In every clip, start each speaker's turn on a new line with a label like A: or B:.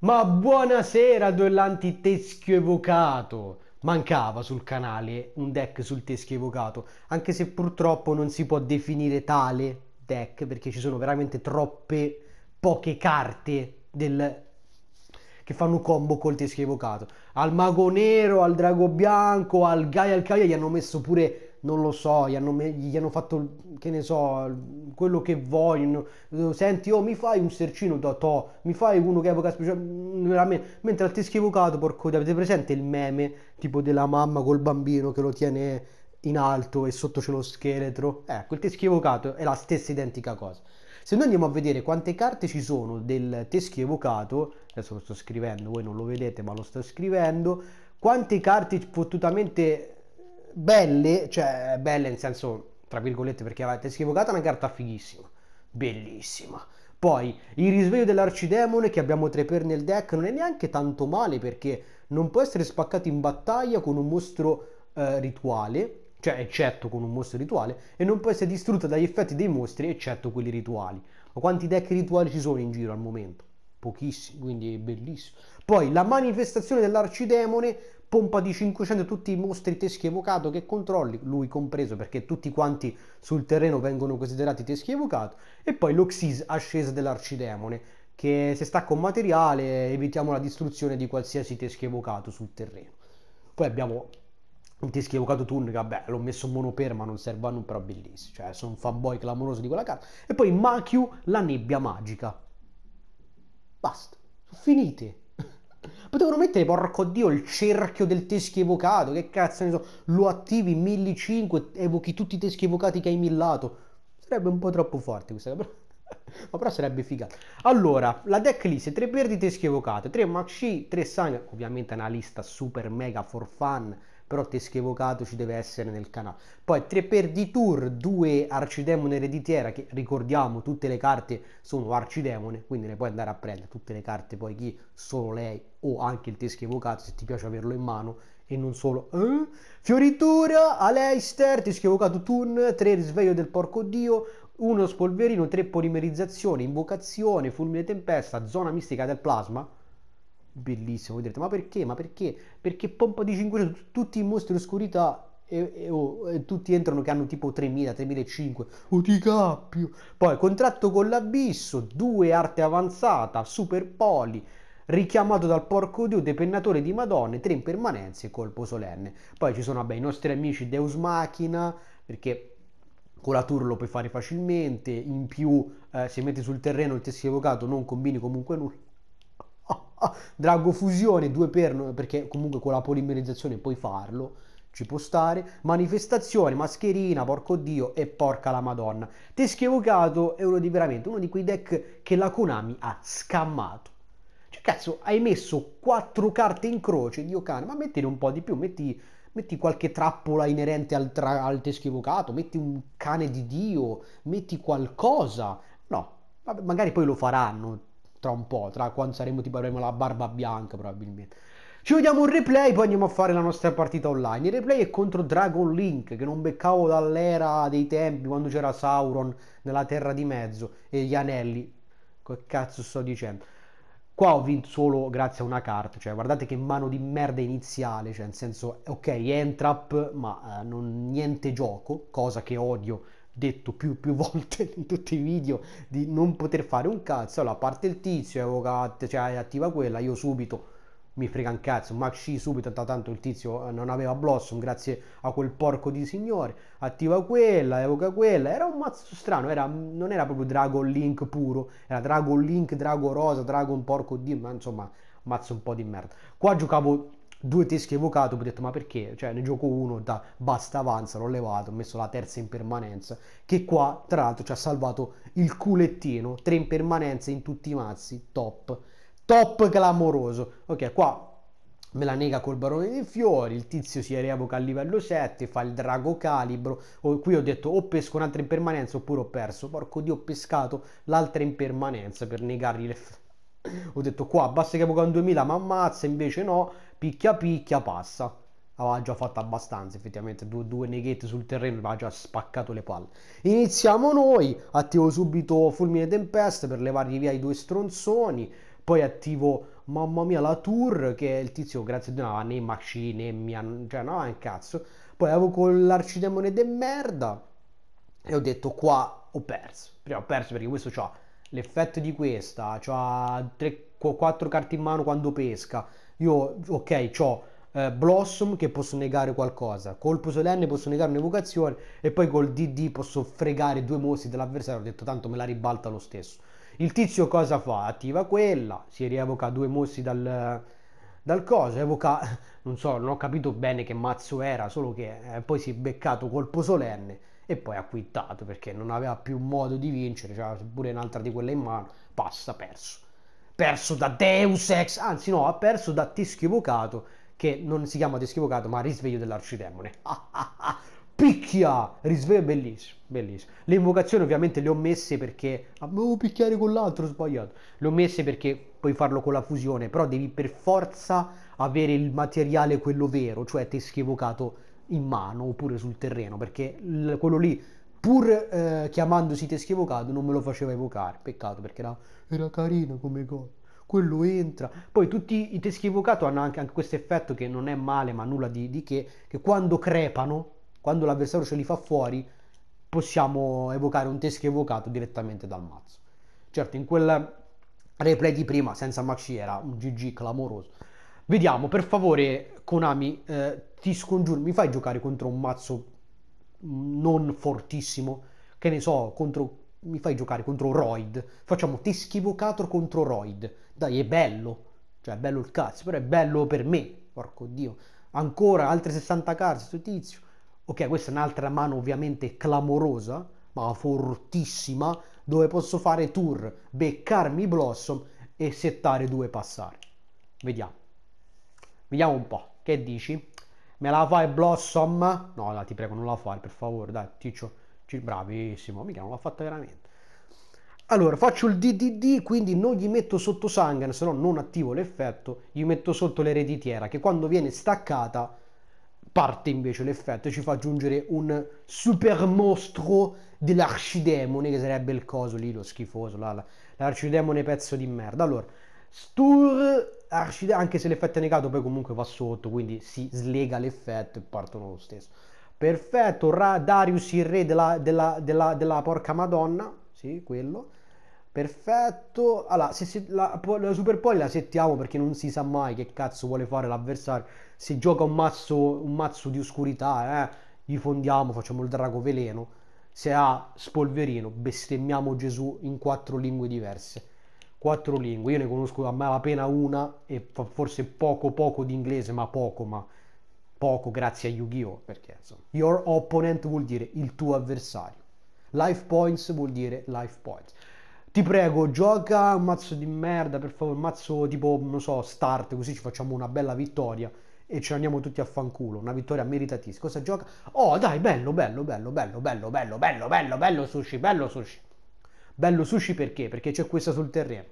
A: Ma buonasera duellanti teschio evocato! Mancava sul canale un deck sul teschio evocato, anche se purtroppo non si può definire tale deck perché ci sono veramente troppe poche carte del... che fanno combo col teschio evocato. Al mago nero, al drago bianco, al Gaia, al Gaia gli hanno messo pure non lo so, gli hanno, gli hanno, fatto, che ne so, quello che vogliono. Senti, oh, mi fai un sercino da to, oh, mi fai uno che evoca speciale. Mm, mentre al teschio evocato, porco, avete presente il meme tipo della mamma col bambino che lo tiene in alto e sotto c'è lo scheletro? Ecco, eh, il teschio evocato è la stessa identica cosa. Se noi andiamo a vedere quante carte ci sono del teschio evocato, adesso lo sto scrivendo, voi non lo vedete ma lo sto scrivendo, quante carte fottutamente belle, cioè belle nel senso, tra virgolette, perché avete schivocato una carta fighissima, bellissima. Poi il risveglio dell'arcidemone che abbiamo tre per nel deck non è neanche tanto male perché non può essere spaccato in battaglia con un mostro eh, rituale, cioè eccetto con un mostro rituale, e non può essere distrutta dagli effetti dei mostri eccetto quelli rituali. Ma quanti deck rituali ci sono in giro al momento? Pochissimi, quindi è bellissimo. Poi la manifestazione dell'arcidemone pompa di 500 tutti i mostri teschi evocato che controlli, lui compreso perché tutti quanti sul terreno vengono considerati teschi evocato, e poi l'Oxys ascesa dell'arcidemone, che se sta con materiale evitiamo la distruzione di qualsiasi teschi evocato sul terreno. Poi abbiamo un teschi evocato Turn, vabbè, l'ho messo monoper ma non serve a nulla, però bellissimo, cioè sono un fanboy clamoroso di quella carta. E poi Machiu, la nebbia magica. Basta, finite. Potevano mettere, porco dio, il cerchio del teschio evocato. Che cazzo ne so, lo attivi 1005, evochi tutti i teschi evocati che hai millato. Sarebbe un po' troppo forte questa cosa. Ma però sarebbe figa. Allora, la deck list, 3 verdi teschi evocati, 3 Maxi, 3 Sang, ovviamente è una lista super mega for fun però Teschio Evocato ci deve essere nel canale. Poi 3 per di Tour, 2 Arcidemone Ereditiera, che ricordiamo tutte le carte sono Arcidemone, quindi le puoi andare a prendere tutte le carte, poi chi? Solo lei o anche il Teschio Evocato se ti piace averlo in mano e non solo. Eh? Fioritura, Aleister, Teschio Evocato turn, 3 Risveglio del Porco Dio, 1 Spolverino, 3 Polimerizzazione, Invocazione, Fulmine Tempesta, Zona Mistica del Plasma, bellissimo. Voi direte, ma perché? Ma perché? Perché pompa di 500, tutti i mostri oscurità e, e, oh, e, tutti entrano che hanno tipo 3.000, 3.500. Oh, ti cappio! Poi contratto con l'abisso, due arte avanzata, super poli, richiamato dal porco dio, depennatore di madonne, tre in permanenza e colpo solenne. Poi ci sono vabbè, i nostri amici Deus Machina, perché con la tour lo puoi fare facilmente, in più eh, se metti sul terreno il teschio evocato non combini comunque nulla. drago fusione 2 per, perché comunque con la polimerizzazione puoi farlo, ci può stare. Manifestazione, mascherina, porco dio e porca la madonna. Teschio evocato è uno di veramente uno di quei deck che la Konami ha scammato. Cioè, cazzo, hai messo quattro carte in croce, dio cane, ma mettine un po' di più, metti, metti qualche trappola inerente al, tra, al teschio evocato, metti un cane di dio, metti qualcosa. No, vabbè, magari poi lo faranno tra un po', tra quando saremo tipo avremo la barba bianca probabilmente. Ci vediamo un replay, poi andiamo a fare la nostra partita online. Il replay è contro Dragon Link, che non beccavo dall'era dei tempi, quando c'era Sauron nella Terra di Mezzo e gli anelli. Che cazzo sto dicendo? Qua ho vinto solo grazie a una carta, cioè guardate che mano di merda iniziale, cioè nel senso, ok, entrap, ma eh, non, niente gioco, cosa che odio detto più, più volte in tutti i video di non poter fare un cazzo, allora parte il tizio, evoca, cioè attiva quella, io subito mi frega un cazzo, Maxi subito, tanto il tizio eh, non aveva Blossom grazie a quel porco di signore, attiva quella, evoca quella, era un mazzo strano, era, non era proprio Dragon Link puro, era Dragon Link, Dragon Rosa, Dragon porco di, ma insomma, mazzo un po' di merda. Qua giocavo due teschi evocato, ho detto ma perché? Cioè ne gioco uno, da basta avanza, l'ho levato, ho messo la terza in permanenza, che qua tra l'altro ci ha salvato il culettino, tre in permanenza in tutti i mazzi, top, top clamoroso. Ok, qua me la nega col barone dei fiori, il tizio si rievoca a livello 7, fa il drago calibro, oh, qui ho detto o pesco un'altra in permanenza oppure ho perso, porco dio ho pescato l'altra in permanenza per negargli le... ho detto qua basta che evoca un 2000 ma ammazza, invece no, picchia picchia passa aveva già fatto abbastanza effettivamente due, due neghette sul terreno aveva già spaccato le palle iniziamo noi attivo subito fulmine tempesta per levargli via i due stronzoni poi attivo mamma mia la tour che il tizio grazie a Dio non aveva né macchine né mia, cioè no un cazzo poi avevo con l'arcidemone de merda e ho detto qua ho perso prima ho perso perché questo ha l'effetto di questa ha 4 carte in mano quando pesca io, ok, ho eh, Blossom che posso negare qualcosa, colpo solenne posso negare un'evocazione e poi col DD posso fregare due mossi dell'avversario. Ho detto tanto me la ribalta lo stesso. Il tizio cosa fa? Attiva quella, si rievoca due mossi dal, dal coso, evoca, non so, non ho capito bene che mazzo era, solo che eh, poi si è beccato colpo solenne e poi ha quittato perché non aveva più modo di vincere, cioè pure un'altra di quella in mano, passa, perso perso da Deus Ex, anzi no, ha perso da Teschio Evocato, che non si chiama Teschio Evocato, ma Risveglio dell'Arcidemone. Picchia! Risveglio bellissimo, bellissimo. Le invocazioni ovviamente le ho messe perché... Ah, devo picchiare con l'altro, ho sbagliato. Le ho messe perché puoi farlo con la fusione, però devi per forza avere il materiale quello vero, cioè Teschio Evocato in mano oppure sul terreno, perché quello lì pur eh, chiamandosi teschio evocato non me lo faceva evocare, peccato perché era, era carino come gol quello entra. Poi tutti i teschi evocato hanno anche, anche questo effetto che non è male, ma nulla di, di, che, che quando crepano, quando l'avversario ce li fa fuori, possiamo evocare un teschio evocato direttamente dal mazzo. Certo, in quel replay di prima, senza Maxi, era un GG clamoroso. Vediamo, per favore, Konami, eh, ti scongiuro, mi fai giocare contro un mazzo non fortissimo, che ne so, contro, mi fai giocare contro Roid, facciamo ti schivocato contro Roid, dai è bello, cioè è bello il cazzo, però è bello per me, porco dio, ancora altre 60 carte, sto tizio, ok questa è un'altra mano ovviamente clamorosa, ma fortissima, dove posso fare tour, beccarmi Blossom e settare due passare, vediamo, vediamo un po', che dici? Me la fai Blossom? No, dai, ti prego, non la fai, per favore, dai, Ticcio. Bravissimo, mica non l'ha fatta veramente. Allora, faccio il DDD, quindi non gli metto sotto Sangan, se no non attivo l'effetto, gli metto sotto l'ereditiera, che quando viene staccata parte invece l'effetto e ci fa aggiungere un super mostro dell'arcidemone, che sarebbe il coso lì, lo schifoso, l'arcidemone pezzo di merda. Allora, Stur Arcide, anche se l'effetto è negato, poi comunque va sotto, quindi si slega l'effetto e partono lo stesso. Perfetto, Ra, Darius il re della, della, della, della porca madonna, sì, quello. Perfetto, allora, se, se, la, la Super poi la settiamo perché non si sa mai che cazzo vuole fare l'avversario. Se gioca un mazzo, un mazzo di oscurità, eh, gli fondiamo, facciamo il drago veleno. Se ha spolverino, bestemmiamo Gesù in quattro lingue diverse quattro lingue, io ne conosco a malapena una e forse poco poco di inglese, ma poco, ma poco grazie a Yu-Gi-Oh! Perché insomma, your opponent vuol dire il tuo avversario, life points vuol dire life points. Ti prego, gioca un mazzo di merda, per favore, un mazzo tipo, non so, start, così ci facciamo una bella vittoria e ce andiamo tutti a fanculo, una vittoria meritatissima. Cosa gioca? Oh, dai, bello, bello, bello, bello, bello, bello, bello, bello sushi, bello sushi. Bello sushi perché? Perché c'è questa sul terreno.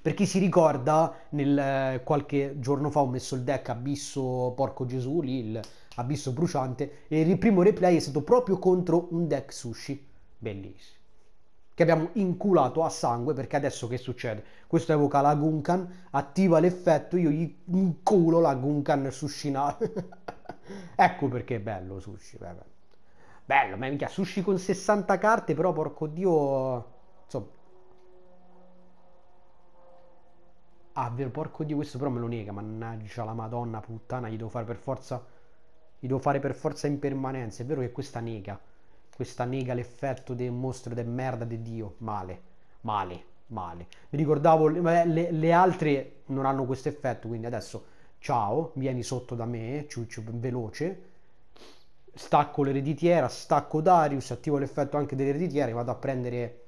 A: Per chi si ricorda, nel, eh, qualche giorno fa ho messo il deck Abisso Porco Gesù, lì il Abisso Bruciante, e il primo replay è stato proprio contro un deck sushi. Bellissimo. Che abbiamo inculato a sangue perché adesso che succede? Questo evoca la Gunkan, attiva l'effetto, io gli inculo la Gunkan suscinata. ecco perché è bello sushi, vabbè. Bello, ma minchia, sushi con 60 carte, però porco dio... Insomma... Ah, vero, porco dio, questo però me lo nega, mannaggia la madonna puttana, gli devo fare per forza... Gli devo fare per forza in permanenza, è vero che questa nega. Questa nega l'effetto del mostro del merda di dio, male, male, male. Mi ricordavo, le, le, le altre non hanno questo effetto, quindi adesso... Ciao, vieni sotto da me, ciuccio, veloce stacco l'ereditiera, stacco Darius, attivo l'effetto anche dell'ereditiera e vado a prendere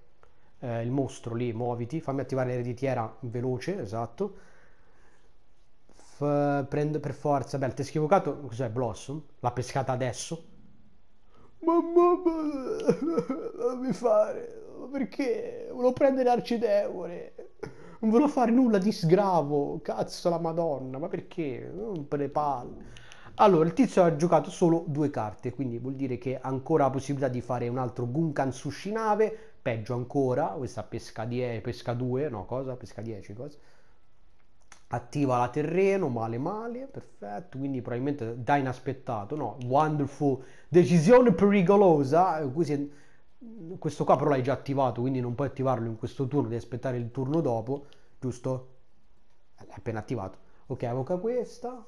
A: eh, il mostro lì, muoviti, fammi attivare l'ereditiera veloce, esatto. F prendo per forza, beh, il teschio evocato, cos'è, Blossom? L'ha pescata adesso? Mamma, dammi fare, perché? Volevo prendere Arcideure, non volevo fare nulla di sgravo, cazzo la madonna, ma perché? Non per le palle. Allora, il tizio ha giocato solo due carte, quindi vuol dire che ha ancora la possibilità di fare un altro Gunkan Sushi nave, peggio ancora, questa pesca 10, pesca 2, no cosa? Pesca 10, cosa? Attiva la terreno, male male, perfetto, quindi probabilmente da inaspettato, no? Wonderful, decisione pericolosa, eh, questo qua però l'hai già attivato, quindi non puoi attivarlo in questo turno, devi aspettare il turno dopo, giusto? L'hai appena attivato. Ok, evoca questa,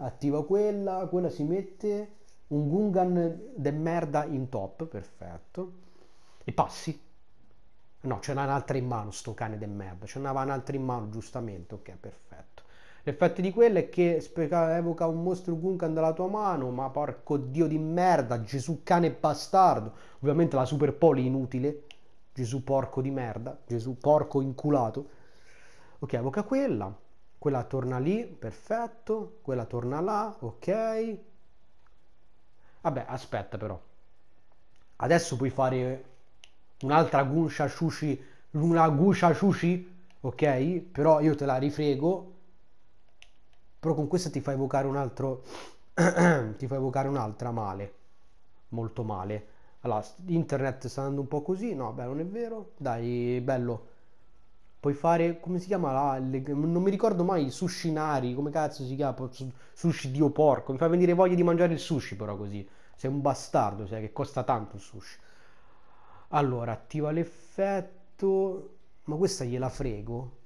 A: attiva quella, quella si mette un Gungan de merda in top, perfetto, e passi. No, ce n'ha un'altra in mano, sto cane de merda, ce n'aveva un'altra in mano, giustamente, ok, perfetto. L'effetto di quello è che evoca un mostro Gungan dalla tua mano, ma porco dio di merda, Gesù cane bastardo. Ovviamente la super poli inutile, Gesù porco di merda, Gesù porco inculato. Ok, evoca quella quella torna lì, perfetto, quella torna là, ok. Vabbè, aspetta però. Adesso puoi fare un'altra gunsha sushi, una guscia sushi, ok? Però io te la rifrego. Però con questa ti fa evocare un altro ti fa evocare un'altra male. Molto male. Allora, internet sta andando un po' così. No, beh, non è vero. Dai, bello puoi fare, come si chiama là, le, non mi ricordo mai, sushi nari come cazzo si chiama, sushi dio porco, mi fa venire voglia di mangiare il sushi però così, sei un bastardo, sai che costa tanto il sushi. Allora, attiva l'effetto, ma questa gliela frego?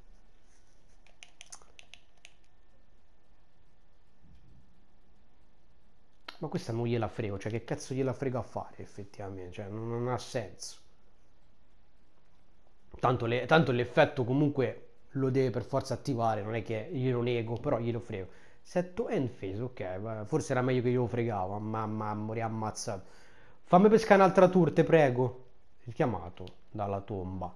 A: Ma questa non gliela frego, cioè che cazzo gliela frego a fare effettivamente, cioè non, non ha senso tanto, le, tanto l'effetto comunque lo deve per forza attivare, non è che glielo nego, però glielo frego. Setto Enfes, ok, forse era meglio che glielo fregavo, mamma, morì ammazzato. Fammi pescare un'altra tour, te prego. Richiamato dalla tomba.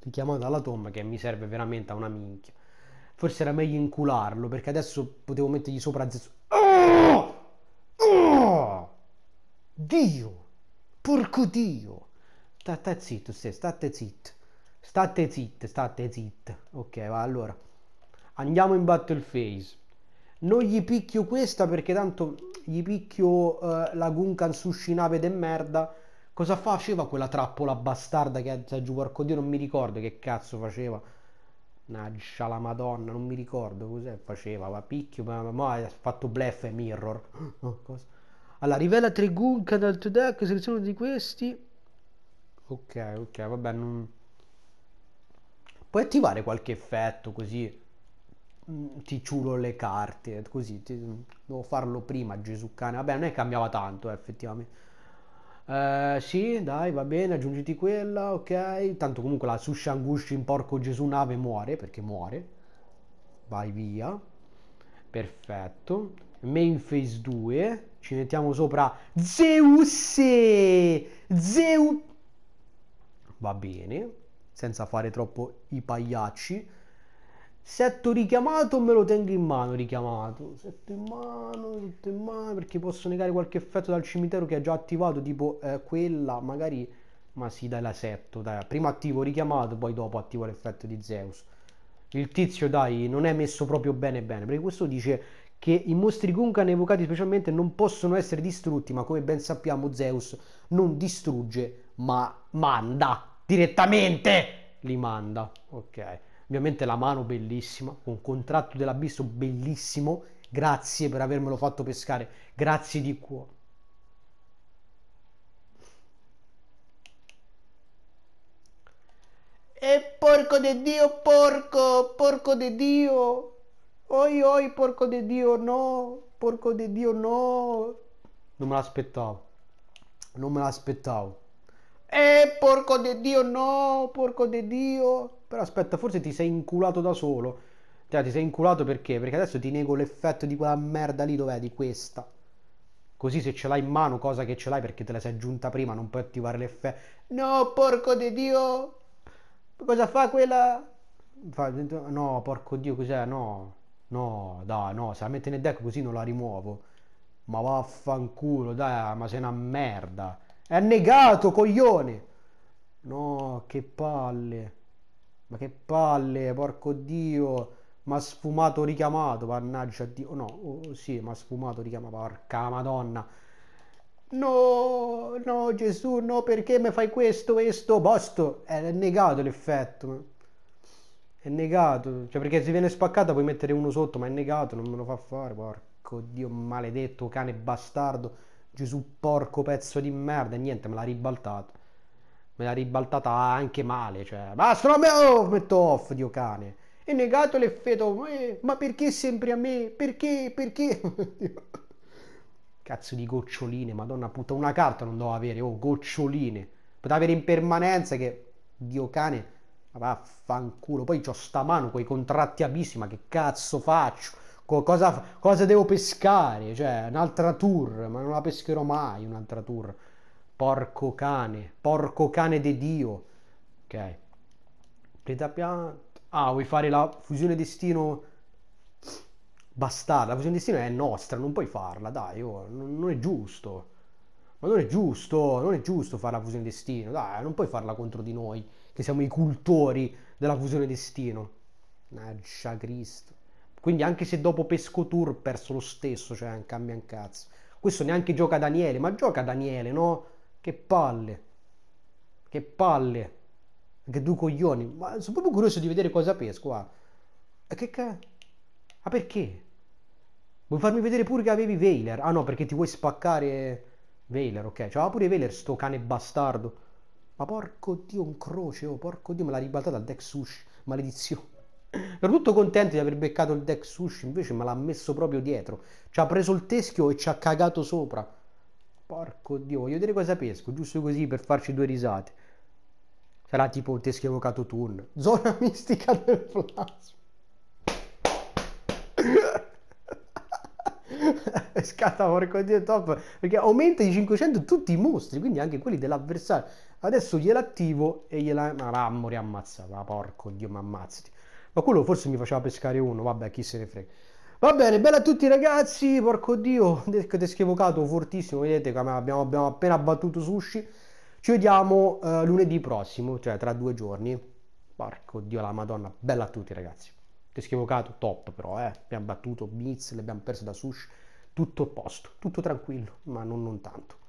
A: Richiamato dalla tomba che mi serve veramente a una minchia. Forse era meglio incularlo, perché adesso potevo mettergli sopra... Oh! Oh! Dio! Porco Dio! State zitto, state zitto. State zitto, state zitto. Ok, va allora. Andiamo in battle phase. Non gli picchio questa perché tanto gli picchio eh, la Gunkan nave de merda. Cosa faceva quella trappola bastarda che ha giù, porco Dio, non mi ricordo che cazzo faceva. Naggia la madonna, non mi ricordo cos'è faceva, ma picchio, ma, ma, ha fatto bluff e mirror. Oh, cosa? Allora, rivela tre Gunkan dal tuo deck, selezione di questi. Ok, ok, vabbè, non... Puoi attivare qualche effetto così mm, ti ciulo le carte, così ti... devo farlo prima, Gesù cane. Vabbè, non è che cambiava tanto, eh, effettivamente. Uh, sì, dai, va bene, aggiungiti quella, ok. Tanto comunque la Sushangushi in porco Gesù nave muore, perché muore. Vai via. Perfetto. Main phase 2. Ci mettiamo sopra Zeus! Zeus! va bene, senza fare troppo i pagliacci. Setto richiamato me lo tengo in mano richiamato. Setto in mano, tutto in mano, perché posso negare qualche effetto dal cimitero che è già attivato, tipo eh, quella, magari... Ma sì, dai, la setto, dai. Prima attivo richiamato, poi dopo attivo l'effetto di Zeus. Il tizio, dai, non è messo proprio bene bene, perché questo dice che i mostri Gunkan evocati specialmente non possono essere distrutti, ma come ben sappiamo Zeus non distrugge, ma manda direttamente li manda. Ok, ovviamente la mano bellissima, con contratto dell'abisso bellissimo. Grazie per avermelo fatto pescare, grazie di cuore. E porco di Dio, porco, porco di Dio. Oi, oi, porco di Dio, no, porco di Dio, no. Non me l'aspettavo, non me l'aspettavo. Eh, porco di Dio, no, porco di Dio. Però aspetta, forse ti sei inculato da solo. Cioè, ti sei inculato perché? Perché adesso ti nego l'effetto di quella merda lì, dov'è? Di questa. Così se ce l'hai in mano, cosa che ce l'hai perché te la sei aggiunta prima, non puoi attivare l'effetto. No, porco di Dio. Cosa fa quella? Fa... No, porco Dio, cos'è? No. No, dai, no, se la mette nel deck così non la rimuovo. Ma vaffanculo, dai, ma sei una merda. È negato, coglione. No, che palle. Ma che palle, porco dio. Ma sfumato richiamato, mannaggia dio. No, oh, oh sì, ma sfumato richiamato, porca madonna. No, no Gesù, no, perché mi fai questo, questo, posto? È negato l'effetto. È negato. Cioè, perché se viene spaccata puoi mettere uno sotto, ma è negato, non me lo fa fare, porco dio, maledetto cane bastardo. Gesù porco pezzo di merda e niente, me l'ha ribaltata. Me l'ha ribaltata anche male, cioè, basta, oh, metto off, dio cane. E negato l'effetto, eh, ma perché sempre a me? Perché? Perché? Cazzo di goccioline, madonna puttana, una carta non devo avere, oh, goccioline. Poteva avere in permanenza che, dio cane, vaffanculo. Poi ho sta mano con i contratti abissima, che cazzo faccio? cosa, cosa devo pescare? Cioè, un'altra tour, ma non la pescherò mai un'altra tour. Porco cane, porco cane di Dio. Ok. Preta pianta. Ah, vuoi fare la fusione destino bastarda? La fusione destino è nostra, non puoi farla, dai, oh, non è giusto. Ma non è giusto, non è giusto fare la fusione destino, dai, non puoi farla contro di noi, che siamo i cultori della fusione destino. Eh, Naggia Cristo. Quindi anche se dopo Pesco Tour perso lo stesso, cioè non cambia un cazzo. Questo neanche gioca Daniele, ma gioca Daniele, no? Che palle. Che palle. Che due coglioni. Ma sono proprio curioso di vedere cosa pesco qua. Ah. Che cazzo? Ma perché? Vuoi farmi vedere pure che avevi Veiler? Ah no, perché ti vuoi spaccare Veiler, ok. C'aveva pure Veiler sto cane bastardo. Ma porco dio, un croce, oh, porco dio, me l'ha ribaltata al deck sushi. Maledizione. Ero tutto contento di aver beccato il deck sushi, invece me l'ha messo proprio dietro. Ci ha preso il teschio e ci ha cagato sopra. Porco dio, voglio dire cosa pesco, giusto così per farci due risate. Sarà tipo il teschio evocato turn. Zona mistica del plasma. scatta porco dio top perché aumenta di 500 tutti i mostri quindi anche quelli dell'avversario adesso gliel'attivo e gliela ah, mori ammazza ma porco dio mi ammazzi ma quello forse mi faceva pescare uno, vabbè, chi se ne frega. Va bene, bella a tutti ragazzi, porco dio, che ti schievocato fortissimo, vedete come abbiamo, abbiamo, appena battuto sushi. Ci vediamo eh, lunedì prossimo, cioè tra due giorni. Porco dio la madonna, bella a tutti ragazzi. Ti schievocato, top però, eh. Abbiamo battuto Blitz, le abbiamo perse da sushi, tutto a posto, tutto tranquillo, ma non, non tanto.